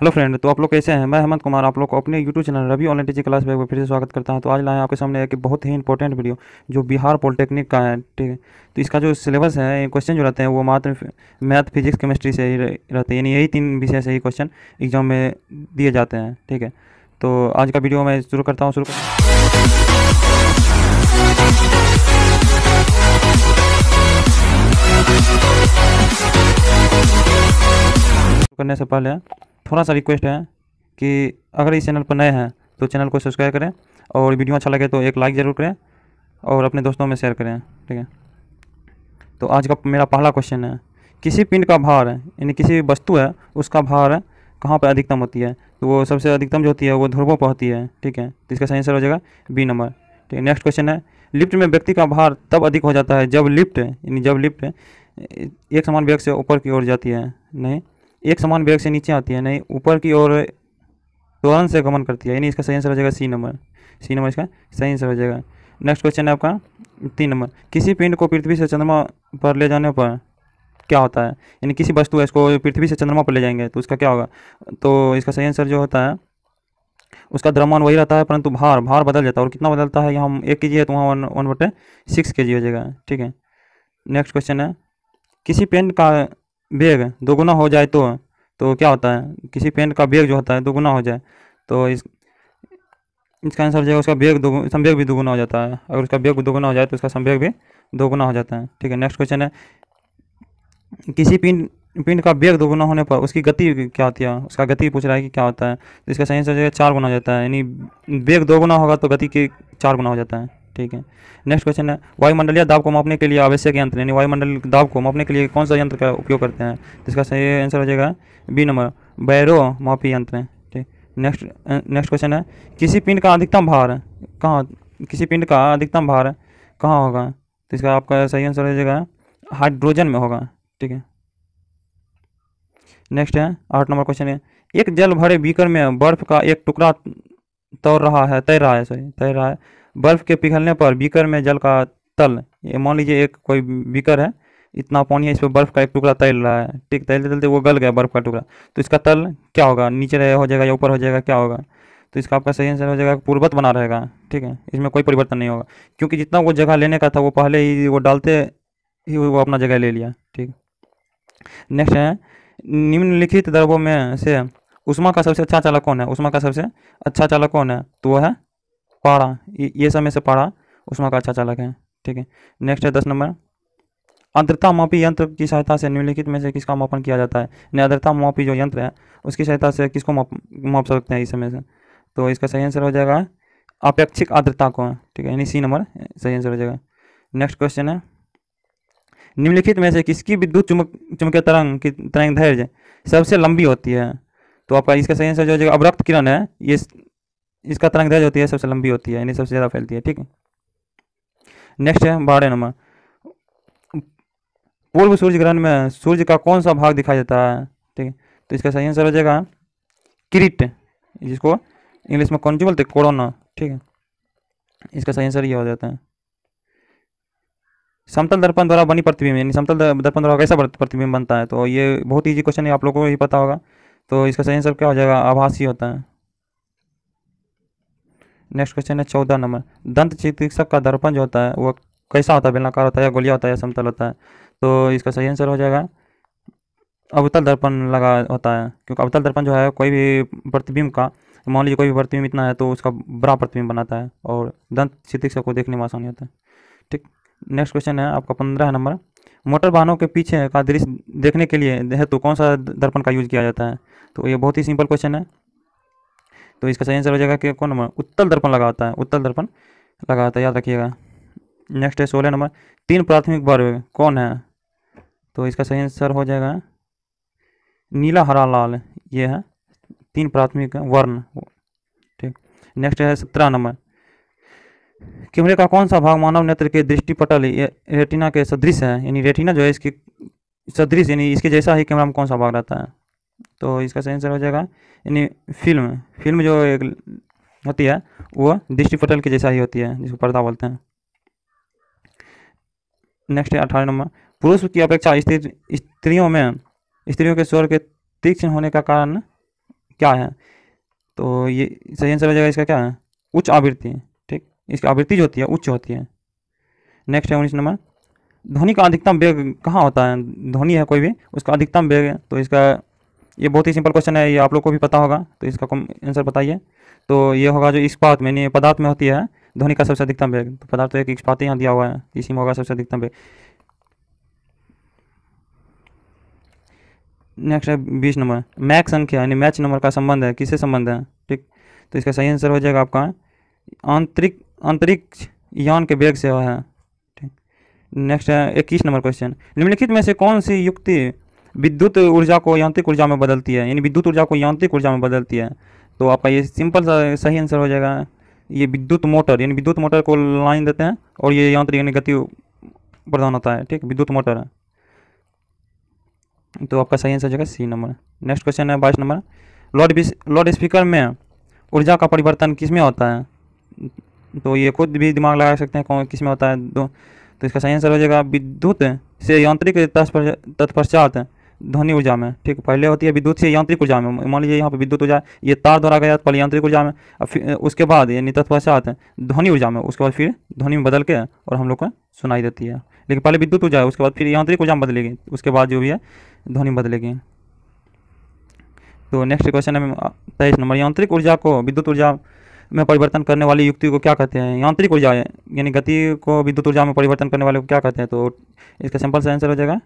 hello friend तो आप लोग कैसे हैं मैं हेमंत कुमार आप लोग को अपने YouTube channel Ravi online teaching class में फिर से स्वागत करता हूं तो आज लाए आपके सामने एक बहुत ही इंपॉर्टेंट वीडियो जो बिहार पॉलिटेक्निक का है ठीक है तो इसका जो सिलेबस है क्वेश्चन जो रहते हैं वो मात्र मैथ फिजिक्स केमिस्ट्री से ही रहते हैं यानी यही तीन विषय से ही क्वेश्चन एग्जाम में दिए जाते हैं ठीक है तो आज का वीडियो मैं शुरू करता हूँ शुरू करने से पहले थोड़ा सा रिक्वेस्ट है कि अगर इस चैनल पर नए हैं तो चैनल को सब्सक्राइब करें और वीडियो अच्छा लगे तो एक लाइक ज़रूर करें और अपने दोस्तों में शेयर करें ठीक है तो आज का मेरा पहला क्वेश्चन है किसी पिंड का भार यानी किसी वस्तु है उसका भार कहाँ पर अधिकतम होती है तो वो सबसे अधिकतम जो होती है वो ध्रुवों पर होती है ठीक है तो इसका सही आंसर हो जाएगा बी नंबर ठीक है नेक्स्ट क्वेश्चन है लिफ्ट में व्यक्ति का भार तब अधिक हो जाता है जब लिफ्ट यानी जब लिफ्ट एक समान व्यक्ति से ऊपर की ओर जाती है नहीं एक समान वेग से नीचे आती है नहीं ऊपर की ओर त्वरण से गमन करती है यानी इसका सही आंसर हो जाएगा सी नंबर सी नंबर इसका सही आंसर हो जाएगा नेक्स्ट क्वेश्चन है आपका तीन नंबर किसी पिंड को पृथ्वी से चंद्रमा पर ले जाने पर क्या होता है यानी किसी वस्तु इसको पृथ्वी से चंद्रमा पर ले जाएंगे तो उसका क्या होगा तो इसका सही आंसर जो होता है उसका द्रव्यमान वही रहता है परंतु भार भार बदल जाता है और कितना बदलता है यहाँ एक के जी है तो वहाँ वन वन बटे सिक्स के जी हो जाएगा ठीक है नेक्स्ट क्वेश्चन है किसी पेन का वेग दोगुना हो जाए तो तो क्या होता है किसी पेन का वेग जो होता है दोगुना हो जाए तो इस इसका आंसर जो है उसका वेग दो संवेग भी दोगुना हो जाता है अगर उसका वेग दोगुना हो जाए तो उसका संवेग भी दोगुना हो जाता है ठीक है नेक्स्ट क्वेश्चन है किसी पिंड पिंड का वेग दोगुना होने पर उसकी गति क्या होती है उसका गति पूछ रहा है कि क्या होता है तो इसका सही आंसर जो है चार गुना हो जाता है यानी वेग दोगुना होगा तो गति के चार गुना हो जाता है ठीक है नेक्स्ट क्वेश्चन है वायुमंडलीय दाब को मापने के लिए आवश्यक यंत्र यानी वायुमंडल दाब को मापने के लिए कौन सा यंत्र का उपयोग करते हैं जिसका सही आंसर हो जाएगा बी नंबर बैरो मापी यंत्र ठीक नेक्स्ट नेक्स्ट क्वेश्चन है किसी पिंड का अधिकतम भार कहाँ किसी पिंड का अधिकतम भार कहाँ होगा तो इसका आपका सही आंसर हो जाएगा हाइड्रोजन में होगा ठीक है नेक्स्ट है आठ नंबर क्वेश्चन है एक जल भरे बीकर में बर्फ का एक टुकड़ा तैर रहा है तैर रहा है सॉरी तैर रहा है बर्फ़ के पिघलने पर बीकर में जल का तल ये मान लीजिए एक कोई बीकर है इतना पानी है इस पर बर्फ़ का एक टुकड़ा तैल रहा है ठीक तैलते तैलते वो गल गया बर्फ़ का टुकड़ा तो इसका तल क्या होगा नीचे हो जाएगा या ऊपर हो जाएगा क्या होगा तो इसका आपका सही आंसर हो जाएगा पूर्वत बना रहेगा ठीक है इसमें कोई परिवर्तन नहीं होगा क्योंकि जितना वो जगह लेने का था वो पहले ही वो डालते ही वो अपना जगह ले लिया ठीक नेक्स्ट है निम्नलिखित दरबों में से उष्मा का सबसे अच्छा चालक कौन है उष्मा का सबसे अच्छा चालक कौन है तो वह है पाड़ा ये समय से पाड़ा उसमें का अच्छा चालक है ठीक है नेक्स्ट है दस नंबर आद्रता मापी यंत्र की सहायता से निम्नलिखित में से किसका मापन किया जाता है यानी मापी जो यंत्र है उसकी सहायता से किसको माप माप सकते हैं इस समय से तो इसका सही आंसर हो जाएगा अपेक्षिक आर्द्रता को ठीक है यानी सी नंबर सही आंसर हो जाएगा नेक्स्ट क्वेश्चन है निम्नलिखित में से किसकी विद्युत चुमक चुमके तरंग की तरंग धैर्य सबसे लंबी होती है तो आपका इसका सही आंसर जो हो जाएगा अवरक्त किरण है ये इसका तरंग दर्ज होती है सबसे लंबी होती है यानी सबसे ज़्यादा फैलती है ठीक है नेक्स्ट है बारह नंबर पूर्व सूर्य ग्रहण में सूर्य का कौन सा भाग दिखाई देता है ठीक है तो इसका सही आंसर हो जाएगा किरीट जिसको इंग्लिश में कौन सी बोलते कोरोना ठीक है इसका सही आंसर ये हो जाता है समतल दर्पण द्वारा बनी प्रतिबिंब यानी समतल दर्पण द्वारा कैसा प्रतिबिंब बनता है तो ये बहुत ईजी क्वेश्चन है आप लोगों को ही पता होगा तो इसका सही आंसर क्या हो जाएगा आभासी होता है नेक्स्ट क्वेश्चन है चौदह नंबर दंत चिकित्सक का दर्पण जो होता है वो कैसा होता है बेलनाकार होता है या गोलिया होता है या समतल होता है तो इसका सही आंसर हो जाएगा अवतल दर्पण लगा होता है क्योंकि अवतल दर्पण जो है कोई भी प्रतिबिंब का मान लीजिए कोई भी प्रतिबिंब इतना है तो उसका बड़ा प्रतिबिंब बनाता है और दंत चिकित्सक को देखने में आसानी होता है ठीक नेक्स्ट क्वेश्चन है आपका पंद्रह नंबर मोटर वाहनों के पीछे का दृश्य देखने के लिए हेतु कौन सा दर्पण का यूज़ किया जाता है तो ये बहुत ही सिंपल क्वेश्चन है तो इसका सही आंसर हो जाएगा कि कौन नंबर उत्तल दर्पण लगाता है उत्तल दर्पण लगाता है याद रखिएगा नेक्स्ट है सोलह नंबर तीन प्राथमिक वर्ग कौन है तो इसका सही आंसर हो जाएगा नीला हरा लाल ये है तीन प्राथमिक वर्ण ठीक नेक्स्ट है सत्रह नंबर कैमरे का कौन सा भाग मानव नेत्र के दृष्टिपटल रेटिना के सदृश है यानी रेटिना जो है इसकी सदृश यानी इसके जैसा ही कैमरा में कौन सा भाग रहता है तो इसका सही आंसर हो जाएगा यानी फिल्म फिल्म जो एक होती है वो दृष्टि पटल की जैसा ही होती है जिसको पर्दा बोलते हैं नेक्स्ट है अठारह नंबर पुरुष की अपेक्षा स्त्री स्त्रियों में स्त्रियों के स्वर के तीक्ष्ण होने का कारण क्या है तो ये सही आंसर हो जाएगा इसका क्या है उच्च आवृत्ति ठीक इसकी आवृत्ति जो होती है उच्च होती है नेक्स्ट है उन्नीस नंबर ध्वनि का अधिकतम वेग कहाँ होता है ध्वनि है कोई भी उसका अधिकतम वेग है तो इसका ये बहुत ही सिंपल क्वेश्चन है ये आप लोग को भी पता होगा तो इसका आंसर बताइए तो ये होगा जो इस्पात यानी पदार्थ में होती है ध्वनि का सबसे अधिकतम वेग तो पदार्थ तो एक इस्पात यहाँ दिया हुआ है इसी में होगा सबसे अधिकतम वेग नेक्स्ट है बीस नंबर मैक संख्या यानी मैच नंबर का संबंध है किससे संबंध है ठीक तो इसका सही आंसर हो जाएगा आपका आंतरिक अंतरिक्ष यान के वेग से है ठीक नेक्स्ट है इक्कीस नंबर क्वेश्चन निम्नलिखित में से कौन सी युक्ति विद्युत ऊर्जा को यांत्रिक ऊर्जा में बदलती है यानी विद्युत ऊर्जा को यांत्रिक ऊर्जा में बदलती है तो आपका ये सिंपल सा सही आंसर हो जाएगा ये विद्युत मोटर यानी विद्युत मोटर को लाइन देते हैं और ये यांत्रिक यानी गति प्रदान होता है ठीक विद्युत मोटर है तो आपका सही आंसर हो जाएगा सी नंबर नेक्स्ट क्वेश्चन है बाईस नंबर लाउड लाउड स्पीकर में ऊर्जा का परिवर्तन किस में होता है तो ये खुद भी दिमाग लगा सकते हैं कौन किस में होता है दो तो इसका सही आंसर हो जाएगा विद्युत से यांत्रिक तत्पश्चात ध्वनि ऊर्जा में ठीक पहले होती है विद्युत से यांत्रिक ऊर्जा में मान लीजिए यहाँ पर विद्युत ऊर्जा ये तार द्वारा गया पहले यांत्रिक ऊर्जा में फिर उसके बाद ये नितत्पश्चात ध्वनि ऊर्जा में उसके बाद फिर ध्वनि में बदल के और हम लोग को सुनाई देती है लेकिन पहले विद्युत ऊर्जा है उसके बाद फिर यांत्रिक ऊर्जा में बदलेगी उसके बाद जो भी है ध्वनि में बदलेगी तो नेक्स्ट क्वेश्चन है तेईस नंबर यांत्रिक ऊर्जा को विद्युत ऊर्जा में परिवर्तन करने वाली युक्ति को क्या कहते हैं यांत्रिक ऊर्जा यानी गति को विद्युत ऊर्जा में परिवर्तन करने वाले को क्या कहते हैं तो इसका सिंपल सा आंसर हो जाएगा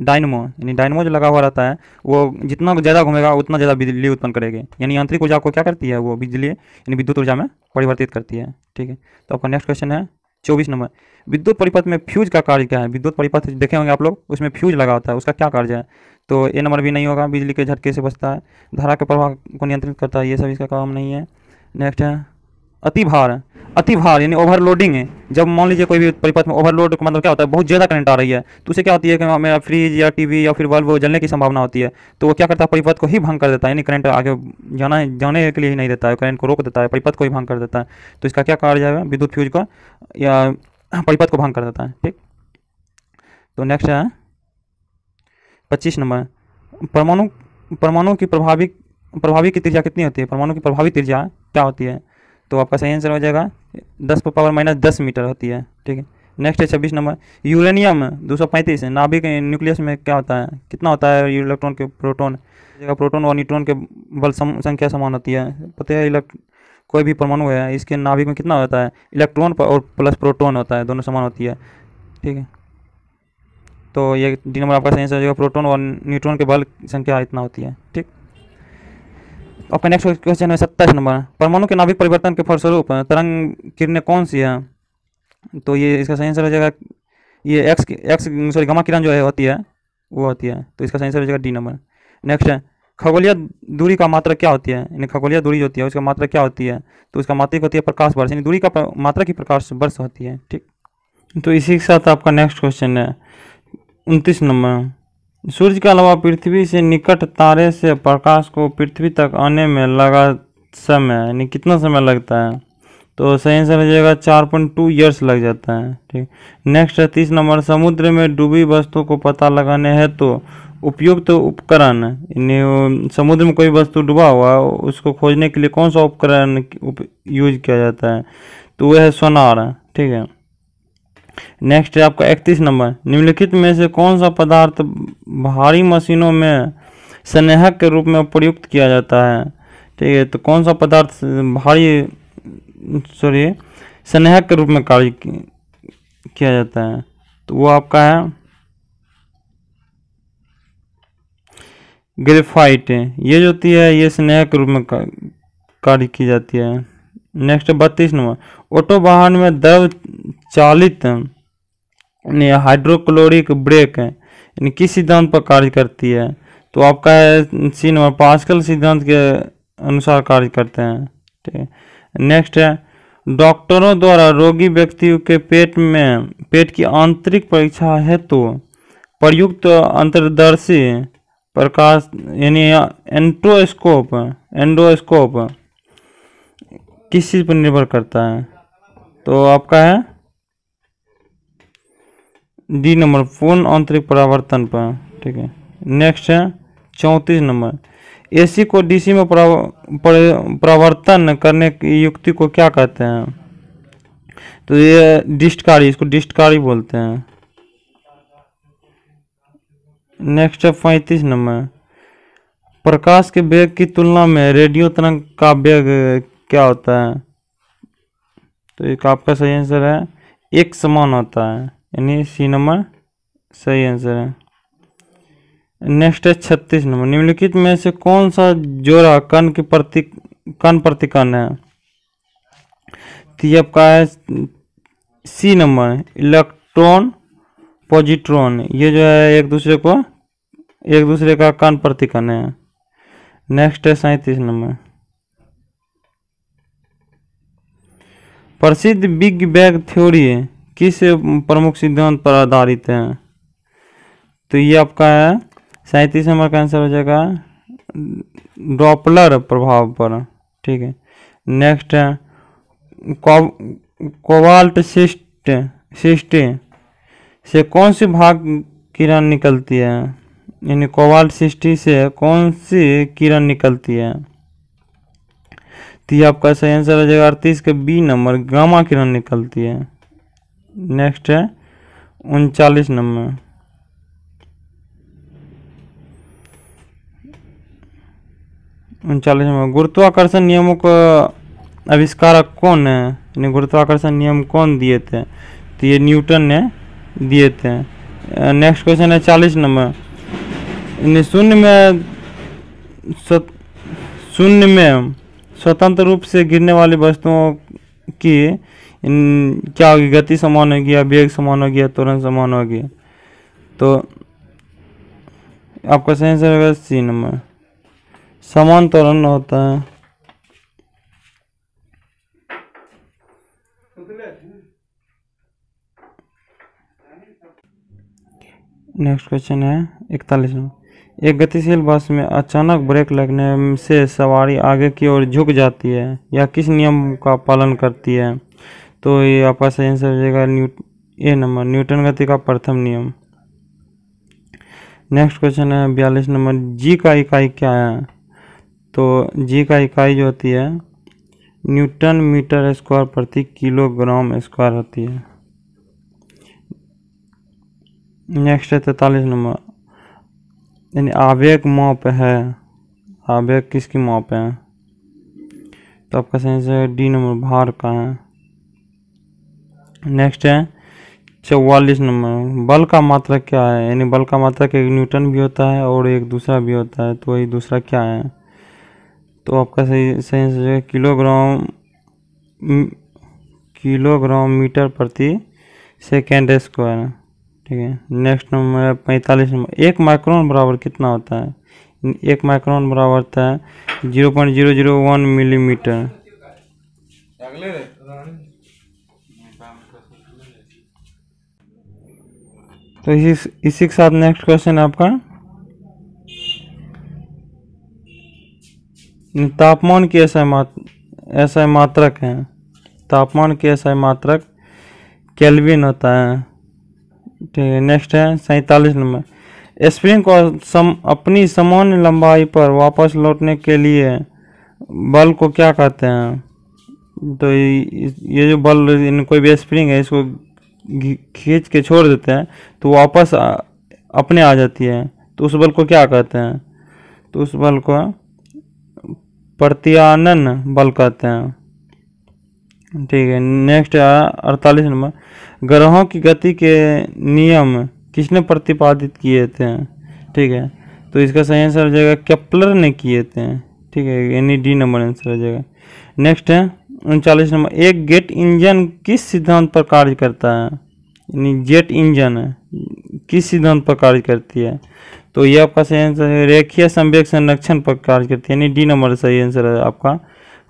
डायनमो यानी डायनमो जो लगा हुआ रहता है वो जितना ज़्यादा घूमेगा उतना ज़्यादा बिजली उत्पन्न करेगी यानी यांत्रिक ऊर्जा को क्या करती है वो बिजली यानी विद्युत ऊर्जा में परिवर्तित करती है ठीक है तो आपका नेक्स्ट क्वेश्चन है चौबीस नंबर विद्युत परिपथ में फ्यूज का कार्य क्या है विद्युत परिपथ देखे होंगे आप लोग उसमें फ्यूज लगा होता है उसका क्या कार्य है तो ए नंबर भी नहीं होगा बिजली के झटके से बचता है धारा के प्रवाह को नियंत्रित करता है ये सब इसका काम नहीं है नेक्स्ट है अति भार अति भार यानी ओवरलोडिंग है जब मान लीजिए कोई भी परिपथ में ओवरलोड का मतलब क्या होता है बहुत ज़्यादा करंट आ रही है तो उसे क्या होती है कि मेरा फ्रिज या टीवी या फिर बल्ब जलने की संभावना होती है तो वो क्या करता है परिपथ को ही भंग कर देता है यानी करंट आगे जाना जाने के लिए ही नहीं देता है करंट को रोक देता है परिपथ को ही भंग कर देता है तो इसका क्या कार्य है विद्युत फ्यूज का या परिपथ को भंग कर देता है ठीक तो नेक्स्ट है पच्चीस नंबर परमाणु परमाणु की प्रभावी प्रभावी की त्रिज्या कितनी होती है परमाणु की प्रभावी त्रिज्या क्या होती है तो आपका सही आंसर हो जाएगा दस पर पावर माइनस दस मीटर होती है ठीक है नेक्स्ट है छब्बीस नंबर यूरेनियम दो सौ पैंतीस नाभिक न्यूक्लियस में क्या होता है कितना होता है इलेक्ट्रॉन के प्रोटोन जगह प्रोटोन और न्यूट्रॉन के बल सम, संख्या समान होती है पता है इलेक्ट कोई भी परमाणु है इसके नाभिक में कितना होता है इलेक्ट्रॉन और प्लस प्रोटोन होता है दोनों समान होती है ठीक है तो ये डी नंबर आपका सही आंसर हो जाएगा प्रोटोन और न्यूट्रॉन के बल संख्या इतना होती है ठीक आपका नेक्स्ट क्वेश्चन है सत्ताईस नंबर परमाणु के नाभिक परिवर्तन के फलस्वरूप तरंग किरणें कौन सी है तो ये इसका सही आंसर हो जाएगा ये एक्स एक्स सॉरी गमा किरण जो है होती है वो होती है तो इसका सही आंसर हो जाएगा डी नंबर नेक्स्ट है खगोलिया दूरी का मात्रा क्या होती है यानी खगोलिया दूरी जो होती है उसका मात्रा क्या होती है तो उसका मात्रा होती है प्रकाश वर्ष यानी दूरी का मात्रा की प्रकाश वर्ष होती है ठीक तो इसी के साथ आपका नेक्स्ट क्वेश्चन है उनतीस नंबर सूर्य के अलावा पृथ्वी से निकट तारे से प्रकाश को पृथ्वी तक आने में लगा समय यानी कितना समय लगता है तो सही आंसर हो जाएगा चार पॉइंट टू ईयर्स लग जाता है ठीक नेक्स्ट है तीस नंबर समुद्र में डूबी वस्तु को पता लगाने है तो उपयुक्त तो उपकरण यानी समुद्र में कोई वस्तु डूबा हुआ उसको खोजने के लिए कौन सा उपकरण यूज किया जाता है तो वह है सोनार ठीक है नेक्स्ट है आपका इकतीस नंबर निम्नलिखित में से कौन सा पदार्थ भारी मशीनों में स्नेहक के रूप में प्रयुक्त किया जाता है ठीक है तो कौन सा पदार्थ भारी सॉरी स्नेहक के रूप में कार्य किया जाता है तो वो आपका है ग्रेफाइट ये जो होती है ये स्नेहक के रूप में कार्य की जाती है नेक्स्ट बत्तीस नंबर ऑटो वाहन में द्रव चालित हाइड्रोक्लोरिक ब्रेक किस सिद्धांत पर कार्य करती है तो आपका है सी नंबर पास्कल सिद्धांत के अनुसार कार्य करते हैं ठीक है नेक्स्ट है डॉक्टरों द्वारा रोगी व्यक्तियों के पेट में पेट की आंतरिक परीक्षा हेतु तो, प्रयुक्त तो अंतर्दर्शी प्रकाश यानी एंट्रोस्कोप एंडोस्कोप किस चीज़ पर निर्भर करता है तो आपका है डी नंबर पूर्ण आंतरिक परावर्तन पर ठीक है नेक्स्ट है चौंतीस नंबर एसी को डीसी में परावर्तन करने की युक्ति को क्या कहते हैं तो ये डिस्टकारी इसको डिस्टकारी बोलते हैं नेक्स्ट है पैंतीस नंबर प्रकाश के वेग की तुलना में रेडियो तरंग का वेग क्या होता है तो एक आपका सही आंसर है एक समान होता है यानी सी नंबर सही आंसर है नेक्स्ट है छत्तीस नंबर निम्नलिखित में से कौन सा जोड़ा कन के प्रति कन प्रति कन है तो आपका है सी नंबर इलेक्ट्रॉन पॉजिट्रॉन ये जो है एक दूसरे को एक दूसरे का कन प्रति कन है नेक्स्ट है सैंतीस नंबर प्रसिद्ध बिग बैग थ्योरी है किस प्रमुख सिद्धांत पर आधारित है तो ये आपका है सैंतीस नंबर का आंसर हो जाएगा डॉपलर प्रभाव पर ठीक है नेक्स्ट है कोबाल्ट सिस्ट सिस्ट से कौन सी भाग किरण निकलती है यानी कोबाल्ट सिस्टी से कौन सी किरण निकलती है तो ये आपका सही आंसर हो जाएगा अड़तीस के बी नंबर गामा किरण निकलती है नेक्स्ट है उनचालीस नंबर उनचालीस नंबर गुरुत्वाकर्षण नियमों का आविष्कारक कौन है यानी गुरुत्वाकर्षण नियम कौन दिए थे तो ये न्यूटन ने दिए थे नेक्स्ट क्वेश्चन है चालीस नंबर यानी शून्य में शून्य में स्वतंत्र रूप से गिरने वाली वस्तुओं की इन क्या होगी गति समान हो गया वेग समान हो गया तुरंत समान हो गया तो आपका सही आंसर होगा सी नंबर समान तोरण होता है नेक्स्ट क्वेश्चन है इकतालीस नंबर एक गतिशील बस में अचानक ब्रेक लगने से सवारी आगे की ओर झुक जाती है या किस नियम का पालन करती है तो ये आपका सही आंसर हो जाएगा न्यू ए नंबर न्यूटन गति का प्रथम नियम नेक्स्ट क्वेश्चन है बयालीस नंबर जी का इकाई क्या है तो जी का इकाई जो होती है न्यूटन मीटर स्क्वायर प्रति किलोग्राम स्क्वायर होती है नेक्स्ट है तैतालीस नंबर यानी आवेग माप है आवेग किसकी माप है तो आपका सही आंसर डी नंबर भार का है नेक्स्ट है चौवालीस नंबर बल का मात्रा क्या है यानी बल का मात्रा एक न्यूटन भी होता है और एक दूसरा भी होता है तो वही दूसरा क्या है तो आपका सही सही आंसर है किलोग्राम किलोग्राम मीटर प्रति सेकेंड स्क्वायर ठीक है नेक्स्ट नंबर है पैंतालीस नंबर एक माइक्रोन बराबर कितना होता है एक माइक्रोन बराबर होता है zero point zero zero one millimetre तो इसी इसी के साथ नेक्स्ट क्वेश्चन आपका तापमान की ऐसा ऐसा मात्रक है तापमान की ऐसा मात्रक केल्विन होता है ठीक है नेक्स्ट है सैतालीस नंबर स्प्रिंग को सम अपनी सामान्य लंबाई पर वापस लौटने के लिए बल को क्या कहते हैं तो ये जो बल कोई भी स्प्रिंग है इसको खींच के छोड़ देते हैं तो वापस अपने आ जाती है तो उस बल को क्या कहते हैं तो उस बल को प्रत्यानन बल कहते हैं ठीक है नेक्स्ट आया अड़तालीस नंबर ग्रहों की गति के नियम किसने प्रतिपादित किए थे ठीक है तो इसका सही आंसर हो जाएगा कैप्लर ने किए थे ठीक है यानी डी नंबर आंसर हो जाएगा नेक्स्ट है उनचालीस नंबर एक जेट इंजन किस सिद्धांत पर कार्य करता है यानी जेट इंजन किस सिद्धांत पर कार्य करती है तो ये आपका सही आंसर है रेखीय संवेग संरक्षण पर कार्य करती है यानी डी नंबर सही आंसर आपका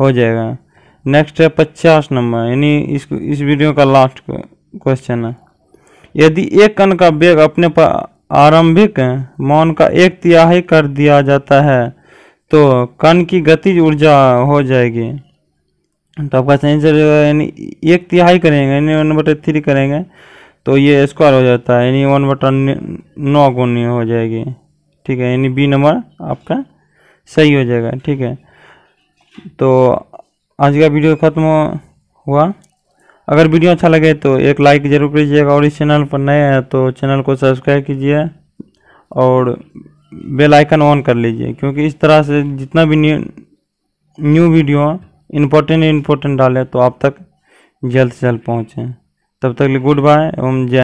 हो जाएगा नेक्स्ट है पचास नंबर यानी इस इस वीडियो का लास्ट क्वेश्चन है यदि एक कण का वेग अपने पर आरंभिक मौन का एक तिहाई कर दिया जाता है तो कण की गतिज ऊर्जा हो जाएगी तो आपका आंसर यानी एक तिहाई करेंगे यानी वन बटे थ्री करेंगे तो ये स्क्वायर हो जाता है यानी वन बटा नौ गुनी हो जाएगी ठीक है यानी बी नंबर आपका सही हो जाएगा ठीक है तो आज का वीडियो ख़त्म हुआ अगर वीडियो अच्छा लगे तो एक लाइक ज़रूर कीजिएगा और इस चैनल पर नए हैं तो चैनल को सब्सक्राइब कीजिए और बेल आइकन ऑन कर लीजिए क्योंकि इस तरह से जितना भी new new video important important डाले तो आप तक जल्द से जल्द पहुँचें तब तक लिए गुड बाय ओम जय